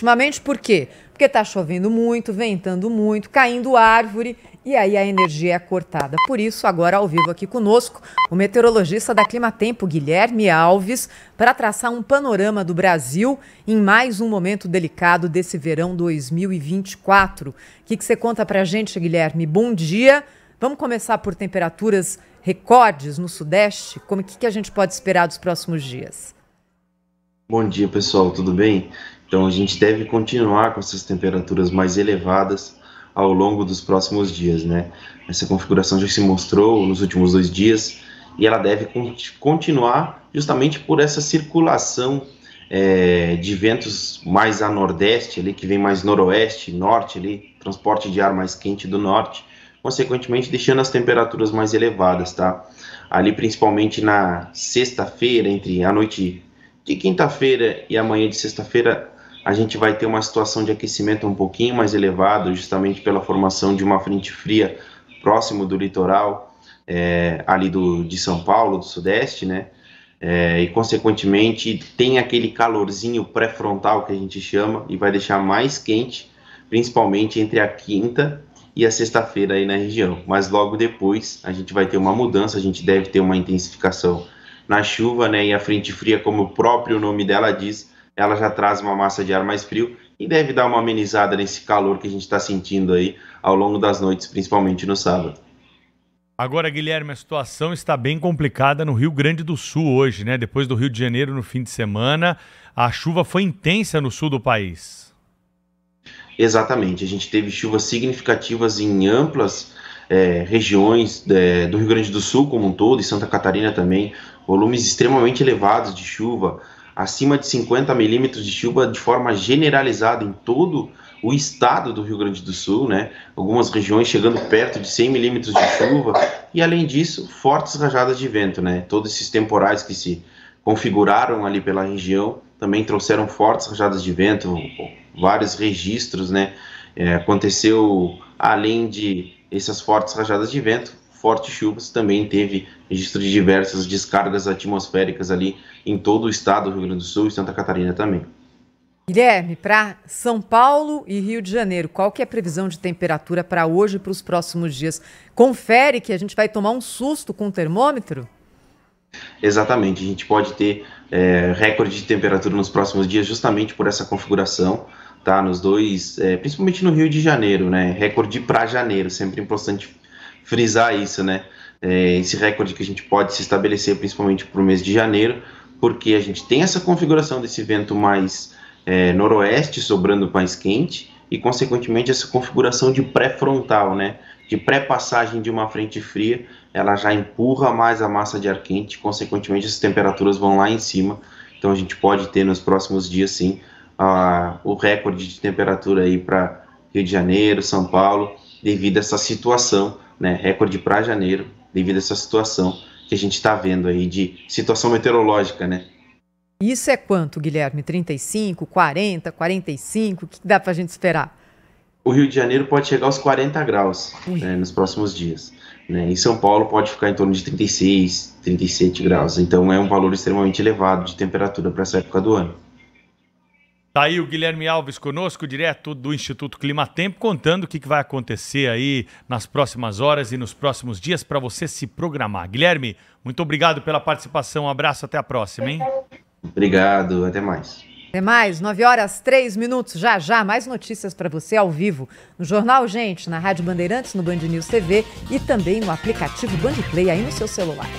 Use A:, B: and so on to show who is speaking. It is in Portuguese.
A: ultimamente, por quê? Porque está chovendo muito, ventando muito, caindo árvore e aí a energia é cortada. Por isso, agora ao vivo aqui conosco, o meteorologista da Clima Tempo, Guilherme Alves, para traçar um panorama do Brasil em mais um momento delicado desse verão 2024. O que, que você conta para a gente, Guilherme? Bom dia. Vamos começar por temperaturas recordes no Sudeste? Como que, que a gente pode esperar dos próximos dias?
B: Bom dia, pessoal, tudo bem? Então, a gente deve continuar com essas temperaturas mais elevadas ao longo dos próximos dias, né? Essa configuração já se mostrou nos últimos dois dias e ela deve continuar justamente por essa circulação é, de ventos mais a nordeste, ali que vem mais noroeste, norte, ali, transporte de ar mais quente do norte, consequentemente deixando as temperaturas mais elevadas, tá? Ali, principalmente na sexta-feira, entre a noite de quinta-feira e amanhã de sexta-feira, a gente vai ter uma situação de aquecimento um pouquinho mais elevado, justamente pela formação de uma frente fria próximo do litoral, é, ali do, de São Paulo, do Sudeste, né? É, e, consequentemente, tem aquele calorzinho pré-frontal que a gente chama e vai deixar mais quente, principalmente entre a quinta e a sexta-feira aí na região. Mas logo depois a gente vai ter uma mudança, a gente deve ter uma intensificação na chuva, né? E a frente fria, como o próprio nome dela diz, ela já traz uma massa de ar mais frio e deve dar uma amenizada nesse calor que a gente está sentindo aí ao longo das noites, principalmente no sábado.
A: Agora, Guilherme, a situação está bem complicada no Rio Grande do Sul hoje, né? Depois do Rio de Janeiro no fim de semana, a chuva foi intensa no sul do país.
B: Exatamente, a gente teve chuvas significativas em amplas é, regiões é, do Rio Grande do Sul como um todo, e Santa Catarina também, volumes extremamente elevados de chuva, acima de 50 milímetros de chuva de forma generalizada em todo o estado do Rio Grande do Sul, né? Algumas regiões chegando perto de 100 milímetros de chuva e além disso fortes rajadas de vento, né? Todos esses temporais que se configuraram ali pela região também trouxeram fortes rajadas de vento, vários registros, né? É, aconteceu além de essas fortes rajadas de vento, fortes chuvas, também teve registro de diversas descargas atmosféricas ali em todo o estado do Rio Grande do Sul e Santa Catarina também.
A: Guilherme, para São Paulo e Rio de Janeiro, qual que é a previsão de temperatura para hoje e para os próximos dias? Confere que a gente vai tomar um susto com o termômetro?
B: Exatamente, a gente pode ter é, recorde de temperatura nos próximos dias justamente por essa configuração, tá? Nos dois, é, principalmente no Rio de Janeiro, né? Recorde para janeiro, sempre importante frisar isso, né? É, esse recorde que a gente pode se estabelecer principalmente para o mês de janeiro, porque a gente tem essa configuração desse vento mais é, noroeste sobrando mais quente e, consequentemente, essa configuração de pré-frontal, né? De pré-passagem de uma frente fria, ela já empurra mais a massa de ar quente, consequentemente, as temperaturas vão lá em cima. Então, a gente pode ter nos próximos dias, sim, a, o recorde de temperatura aí para Rio de Janeiro, São Paulo devido a essa situação, né, recorde para janeiro, devido a essa situação que a gente está vendo aí de situação meteorológica, né?
A: Isso é quanto, Guilherme? 35, 40, 45? O que dá para a gente esperar?
B: O Rio de Janeiro pode chegar aos 40 graus né, nos próximos dias. Né? São Paulo pode ficar em torno de 36, 37 graus. Então é um valor extremamente elevado de temperatura para essa época do ano.
A: Tá aí o Guilherme Alves conosco, direto do Instituto Climatempo, contando o que, vai acontecer aí nas próximas horas e nos próximos dias para você se programar. Guilherme, muito obrigado pela participação. Um abraço, até a próxima, hein?
B: Obrigado, até mais.
A: Até mais, 9 horas 3 minutos, já já, mais notícias para você ao vivo no Jornal Gente, na Rádio Bandeirantes, no Band News TV e também no aplicativo Band Play aí no seu celular.